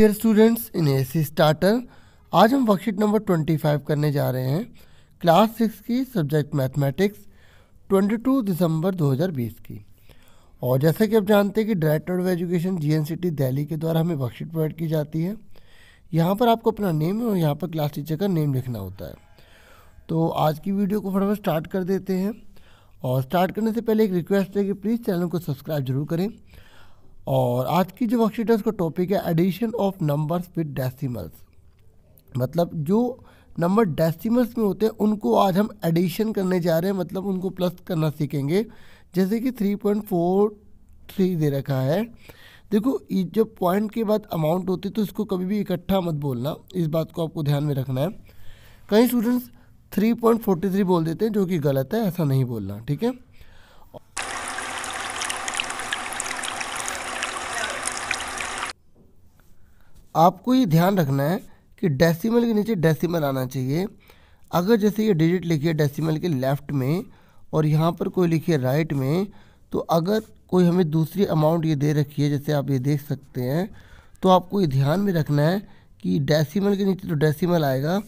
dear students in A C starter आज हम worksheet number 25 करने जा रहे हैं क्लास सिक्स की सब्जेक्ट मैथमेटिक्स 22 दिसंबर 2020 की और जैसा कि आप जानते हैं कि director of education G N Delhi के द्वारा हमें वर्कशीट प्रोवाइड की जाती है यहाँ पर आपको अपना नेम और यहाँ पर क्लास टीचर का नेम लिखना होता है तो आज की वीडियो को फटाफट स्टार्ट कर देते हैं और स्टार्ट करने से पहले एक रिक्वेस्ट है कि प्लीज़ चैनल को सब्सक्राइब जरूर करें और आज की जो वर्कशीट है उसका टॉपिक है addition of numbers with decimals मतलब जो नंबर डेसिमल्स में होते हैं उनको आज हम एडिशन करने जा रहे हैं मतलब उनको प्लस करना सीखेंगे जैसे कि थ्री पॉइंट फोर थ्री दे रखा है देखो जब पॉइंट के बाद अमाउंट होती है तो इसको कभी भी इकट्ठा मत बोलना इस बात को आपको ध्यान में रखना है कई students three point forty three बोल देते हैं जो कि गलत है ऐसा नहीं बोलना ठीक है आपको ये ध्यान रखना है कि डेसिमल के नीचे डेसिमल आना चाहिए अगर जैसे ये डिजिट लिखिए डेसिमल के लेफ़्ट में और यहाँ पर कोई लिखिए राइट में तो अगर कोई हमें दूसरी अमाउंट ये दे रखी है जैसे आप ये देख सकते हैं तो आपको ये ध्यान में रखना है कि डेसिमल के नीचे तो डेसिमल आएगा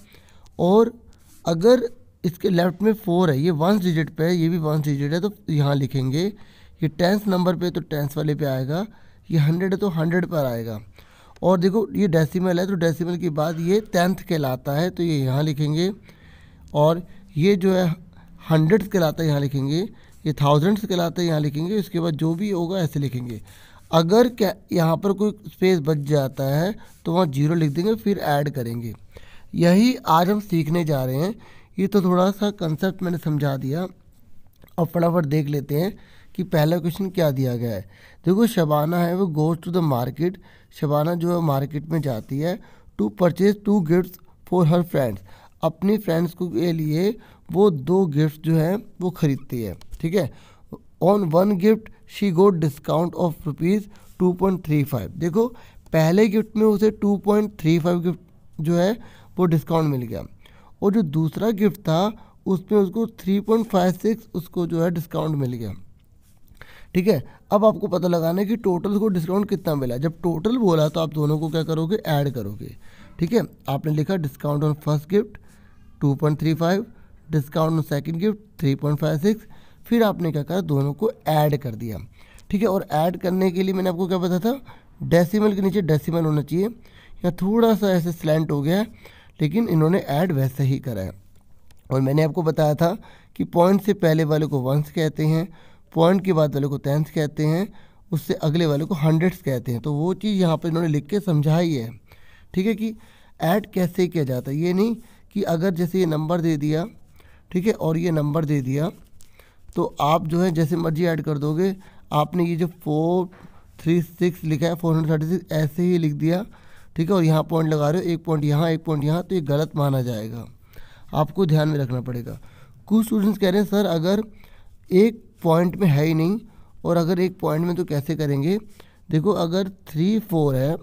और अगर इसके लेफ़्ट में फोर है ये वंस डिजिट पे है ये भी वंस डिजिट है तो यहाँ लिखेंगे ये टेंस नंबर पे तो टेंस वाले पे आएगा ये हंड्रेड है तो हंड्रेड पर आएगा और देखो ये डेसिमल है तो डेसिमल के बाद ये टेंथ कहलाता है तो ये यहाँ लिखेंगे और ये जो है हंड्रेड्स कहलाता है यहाँ लिखेंगे ये थाउजेंड्स कहलाता है यहाँ लिखेंगे इसके बाद जो भी होगा ऐसे लिखेंगे अगर क्या यहाँ पर कोई स्पेस बच जाता है तो वहाँ जीरो लिख देंगे फिर ऐड करेंगे यही आज हम सीखने जा रहे हैं ये तो थोड़ा सा कंसेप्ट मैंने समझा दिया अब फटाफट देख लेते हैं कि पहला क्वेश्चन क्या दिया गया है देखो शबाना है वो goes to the market Shabana जो है मार्केट में जाती है to purchase to gift for her friends अपनी फ्रेंड्स को के लिए वो दो गिफ्ट जो है वो ख़रीदती है ठीक है on one gift she got discount of rupees two point three five देखो पहले गिफ्ट में उसे two point three five gift जो है वो डिस्काउंट मिल गया और जो दूसरा गिफ्ट था उसमें उसको थ्री पॉइंट फाइव सिक्स उसको जो है डिस्काउंट मिल गया ठीक है अब आपको पता लगाना है कि टोटल को डिस्काउंट कितना मिला जब टोटल बोला तो आप दोनों को क्या करोगे ऐड करोगे ठीक है आपने लिखा discount on first gift two point three five discount on second gift three point five six फिर आपने क्या करा दोनों को ऐड कर दिया ठीक है और ऐड करने के लिए मैंने आपको क्या बताया था डेसीमल के नीचे डेसीमल होना चाहिए या थोड़ा सा ऐसे स्लैंट हो गया लेकिन इन्होंने ऐड वैसे ही करा है और मैंने आपको बताया था कि पॉइंट से पहले वाले को वंस कहते हैं पॉइंट के बाद वाले को टेंथ कहते हैं उससे अगले वाले को हंड्रेड्स कहते हैं तो वो चीज़ यहाँ पर इन्होंने लिख के समझाई है ठीक है कि ऐड कैसे किया जाता है ये नहीं कि अगर जैसे ये नंबर दे दिया ठीक है और ये नंबर दे दिया तो आप जो है जैसे मर्जी ऐड कर दोगे आपने ये जो फोर थ्री सिक्स लिखा है फोर हंड्रेड थर्टी सिक्स ऐसे ही लिख दिया ठीक है और यहाँ पॉइंट लगा रहे हो एक पॉइंट यहाँ एक पॉइंट यहाँ तो ये गलत माना जाएगा आपको ध्यान में रखना पड़ेगा कुछ स्टूडेंट्स कह रहे हैं सर अगर एक पॉइंट में है ही नहीं और अगर एक पॉइंट में तो कैसे करेंगे देखो अगर थ्री फोर है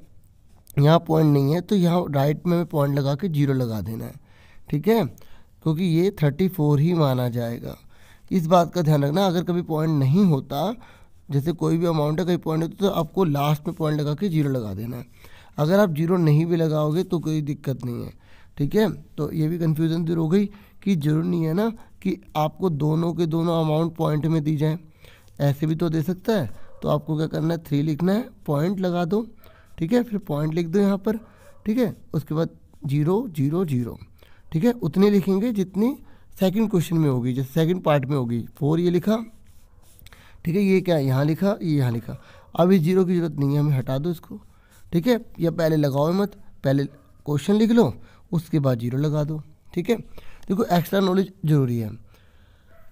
यहाँ पॉइंट नहीं है तो यहाँ राइट में पॉइंट लगा के जीरो लगा देना है ठीक है क्योंकि ये थर्टी फोर ही माना जाएगा इस बात का ध्यान रखना अगर कभी पॉइंट नहीं होता जैसे कोई भी अमाउंट है कभी पॉइंट होता तो आपको लास्ट में पॉइंट लगा के जीरो लगा देना है अगर आप जीरो नहीं भी लगाओगे तो कोई दिक्कत नहीं है ठीक है तो ये भी कन्फ्यूज़न दूर हो गई कि जरूरी नहीं है ना कि आपको दोनों के दोनों अमाउंट पॉइंट में दी जाएँ ऐसे भी तो दे सकता है तो आपको क्या करना है थ्री लिखना है पॉइंट लगा दो ठीक है फिर पॉइंट लिख दो यहाँ पर ठीक है उसके बाद जीरो जीरो जीरो ठीक है उतनी लिखेंगे जितनी सेकंड क्वेश्चन में होगी जैसे सेकंड पार्ट में होगी फोर ये लिखा ठीक है ये क्या यहाँ लिखा ये यहाँ लिखा अब इस जीरो की ज़रूरत नहीं है हमें हटा दो इसको ठीक है या पहले लगाओ मत पहले क्वेश्चन लिख लो उसके बाद जीरो लगा दो ठीक है देखो एक्स्ट्रा नॉलेज ज़रूरी है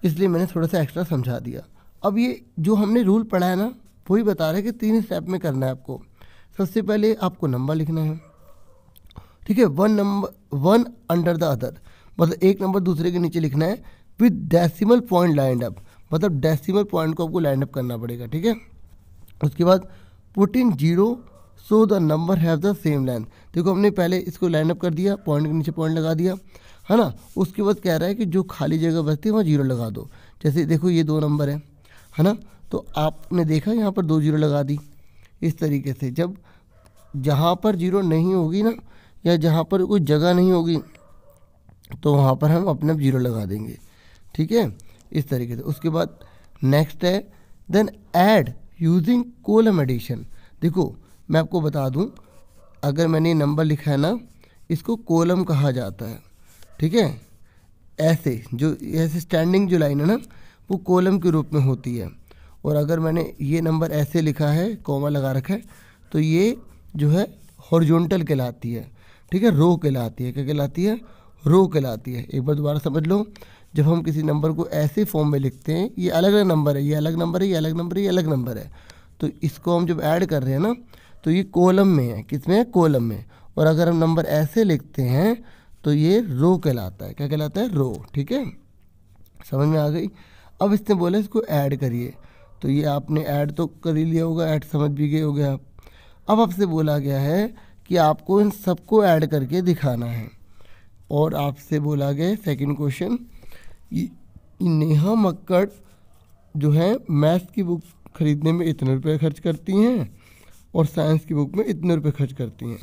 इसलिए मैंने थोड़ा सा एक्स्ट्रा समझा दिया अब ये जो हमने रूल पढ़ा है ना वही बता रहे हैं कि तीन स्टेप में करना है आपको सबसे पहले आपको नंबर लिखना है ठीक है one number one under the other मतलब एक नंबर दूसरे के नीचे लिखना है with decimal point lined up मतलब डेसिमल पॉइंट को आपको लाइंड अप करना पड़ेगा ठीक है उसके बाद put in zero so the number have the same line देखो हमने पहले इसको लाइंड अप कर दिया पॉइंट के नीचे पॉइंट लगा दिया है ना उसके बाद कह रहा है कि जो खाली जगह बचती है वहाँ जीरो लगा दो जैसे देखो ये दो नंबर है है ना तो आपने देखा यहाँ पर दो जीरो लगा दी इस तरीके से जब जहाँ पर जीरो नहीं होगी ना या जहाँ पर कोई जगह नहीं होगी तो वहाँ पर हम अपने आप जीरो लगा देंगे ठीक है इस तरीके से उसके बाद नेक्स्ट है then add using column addition देखो मैं आपको बता दूं अगर मैंने नंबर लिखा है ना इसको कोलम कहा जाता है ठीक है ऐसे जो ऐसे स्टैंडिंग जो लाइन है ना वो कॉलम के रूप में होती है और अगर मैंने ये नंबर ऐसे लिखा है कॉमा लगा रखा है तो ये जो है हॉर्जोंटल कहलाती है ठीक है रो कहलाती है क्या कहलाती है रो कहलाती है एक बार दोबारा समझ लो जब हम किसी नंबर को ऐसे फॉर्म में लिखते हैं ये अलग अलग नंबर है ये अलग नंबर है ये अलग नंबर है ये अलग नंबर है तो इसको हम जब ऐड कर रहे हैं ना तो ये कॉलम में है किस में है कॉलम में और अगर हम नंबर ऐसे लिखते हैं तो ये रो कहलाता है क्या कहलाता है रो ठीक है समझ में आ गई अब इसने बोला इसको ऐड करिए तो ये आपने ऐड तो कर ही लिया होगा ऐड समझ भी गए हो गया आप अब आपसे बोला गया है कि आपको इन सबको ऐड करके दिखाना है और आपसे बोला गया सेकंड क्वेश्चन नेहा मक्कड़ जो है मैथ्स की बुक खरीदने में इतने रुपये खर्च करती हैं और साइंस की बुक में इतने रुपये खर्च करती हैं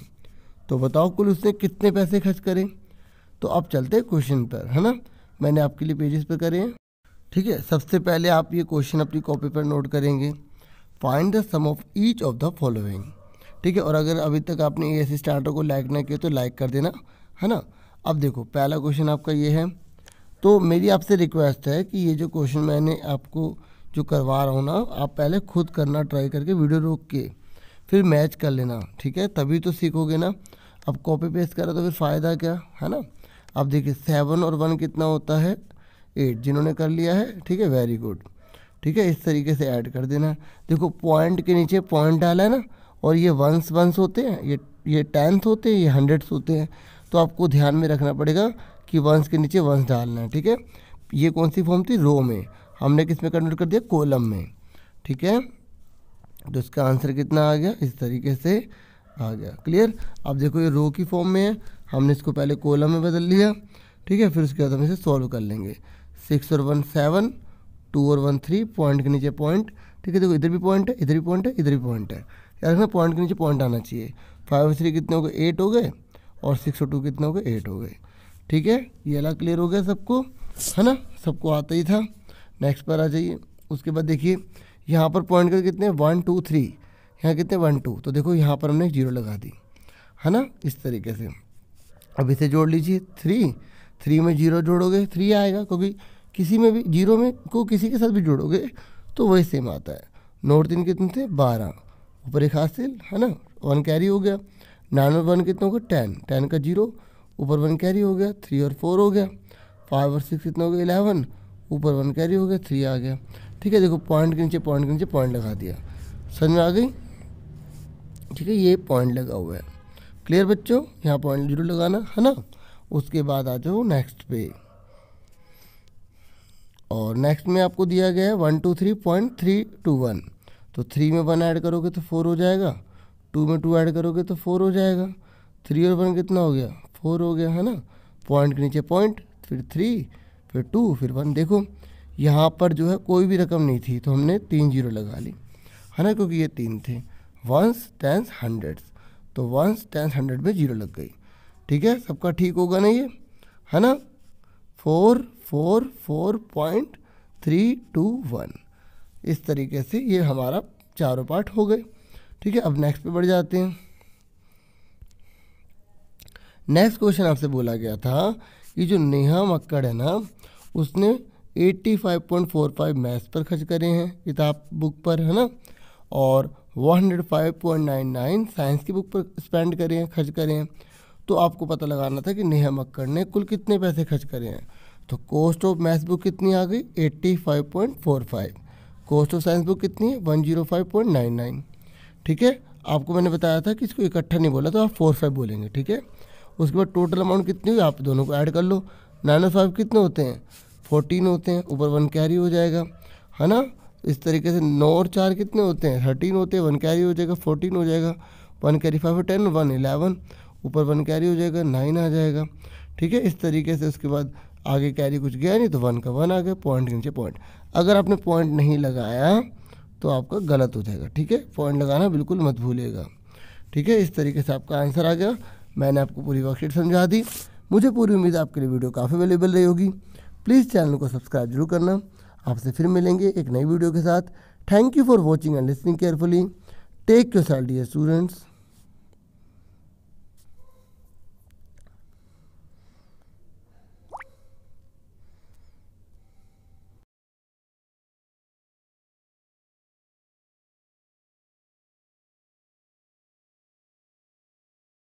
तो बताओ कुल उसने कितने पैसे खर्च करें तो अब चलते हैं क्वेश्चन पर है ना मैंने आपके लिए पेजेस पर करे हैं ठीक है सबसे पहले आप ये क्वेश्चन अपनी कॉपी पर नोट करेंगे find the sum of each of the following ठीक है और अगर अभी तक आपने ए एसी को लाइक ना किया तो लाइक कर देना है ना अब देखो पहला क्वेश्चन आपका ये है तो मेरी आपसे रिक्वेस्ट है कि ये जो क्वेश्चन मैंने आपको जो करवा रहा हूँ ना आप पहले खुद करना ट्राई करके वीडियो रोक के फिर मैच कर लेना ठीक है तभी तो सीखोगे ना अब कॉपी पेस्ट करा तो फिर फ़ायदा क्या है ना अब देखिए सेवन और वन कितना होता है एट जिन्होंने कर लिया है ठीक है वेरी गुड ठीक है इस तरीके से ऐड कर देना देखो पॉइंट के नीचे पॉइंट डाला है ना और ये वंस वंस होते हैं ये ये टेंथ होते हैं ये हंड्रेड्स होते हैं तो आपको ध्यान में रखना पड़ेगा कि वंस के नीचे वंस डालना है ठीक है ये कौन सी फॉर्म थी रो में हमने किस में कन्वर्ट कर दिया कोलम में ठीक है तो इसका आंसर कितना आ गया इस तरीके से आ गया क्लियर अब देखो ये रो की फॉर्म में है हमने इसको पहले कोलम में बदल लिया ठीक है फिर उसके बाद हम इसे सॉल्व कर लेंगे सिक्स और वन सेवन टू और वन थ्री पॉइंट के नीचे पॉइंट ठीक है देखो इधर भी पॉइंट है इधर भी पॉइंट है इधर भी पॉइंट है यार पॉइंट के नीचे पॉइंट आना चाहिए फाइव और थ्री कितने हो गए एट हो गए और सिक्स और टू कितने हो गए एट हो गए ठीक है ये अलग क्लियर हो गया सबको है ना सबको आता ही था नेक्स्ट पर आ जाइए उसके बाद देखिए यहाँ पर पॉइंट कर कितने वन टू थ्री यहाँ कितने वन टू तो देखो यहाँ पर हमने जीरो लगा दी है ना इस तरीके से अब इसे जोड़ लीजिए थ्री थ्री में जीरो जोड़ोगे थ्री आएगा क्योंकि किसी में भी जीरो में को किसी के साथ भी जोड़ोगे तो वही सेम आता है नोट तीन कितने थे बारह ऊपर एक हासिल है ना वन कैरी हो गया नाइन और वन कितना होगा टेन टेन का जीरो ऊपर वन कैरी हो गया थ्री और फोर हो गया फाइव और सिक्स कितना हो गया इलेवन ऊपर वन कैरी हो गया थ्री आ गया ठीक है देखो पॉइंट के नीचे पॉइंट के नीचे पॉइंट लगा दिया समझ में आ गई ठीक है ये पॉइंट लगा हुआ है क्लियर बच्चों यहाँ पॉइंट जीरो लगाना है ना उसके बाद आ जाओ नेक्स्ट पे और नेक्स्ट में आपको दिया गया है one two three point three two one तो थ्री में वन ऐड करोगे तो फोर हो जाएगा टू में टू ऐड करोगे तो फोर हो जाएगा थ्री और वन कितना हो गया फोर हो गया है ना पॉइंट के नीचे पॉइंट फिर थ्री फिर टू फिर वन देखो यहाँ पर जो है कोई भी रकम नहीं थी तो हमने तीन जीरो लगा ली है ना क्योंकि ये तीन थे वंस टेंस हंड्रेड्स तो वंस टेन हंड्रेड में जीरो लग गई ठीक है सबका ठीक होगा ना ये है ना four four four point three two one इस तरीके से ये हमारा चारों पार्ट हो गए ठीक है अब नेक्स्ट पे बढ़ जाते हैं नेक्स्ट क्वेश्चन आपसे बोला गया था कि जो नेहा मक्कड़ है ना उसने 85.45 मैथ्स पर खर्च करे हैं किताब बुक पर है ना और 105.99 साइंस की बुक पर स्पेंड करें हैं खर्च करें हैं तो आपको पता लगाना था कि नेहा मक्कड़ ने कुल कितने पैसे खर्च करे हैं तो कॉस्ट ऑफ मैथ्स बुक कितनी आ गई 85.45 कॉस्ट ऑफ साइंस बुक कितनी है 105.99 ठीक है आपको मैंने बताया था कि इसको इकट्ठा नहीं बोला तो आप फोर फाइव बोलेंगे ठीक है उसके बाद टोटल अमाउंट कितनी हुई आप दोनों को ऐड कर लो नाइन फाइव कितने होते हैं फोर्टीन होते हैं ऊपर वन कैरी हो जाएगा है ना इस तरीके से नौ और चार कितने होते हैं थर्टीन होते हैं वन कैरी हो जाएगा फोर्टीन हो जाएगा one carry five ten one eleven ऊपर वन कैरी हो जाएगा नाइन आ जाएगा ठीक है इस तरीके से उसके बाद आगे कैरी कुछ गया नहीं तो वन का वन आ गया पॉइंट के नीचे पॉइंट अगर आपने पॉइंट नहीं लगाया तो आपका गलत हो जाएगा ठीक है पॉइंट लगाना बिल्कुल मत भूलेगा ठीक है इस तरीके से आपका आंसर आ गया मैंने आपको पूरी वर्कशीट समझा दी मुझे पूरी उम्मीद आपके लिए वीडियो काफ़ी अवेलेबल रही होगी प्लीज़ चैनल को सब्सक्राइब जरूर करना आपसे फिर मिलेंगे एक नई वीडियो के साथ thank you for watching and listening carefully take yourself dear students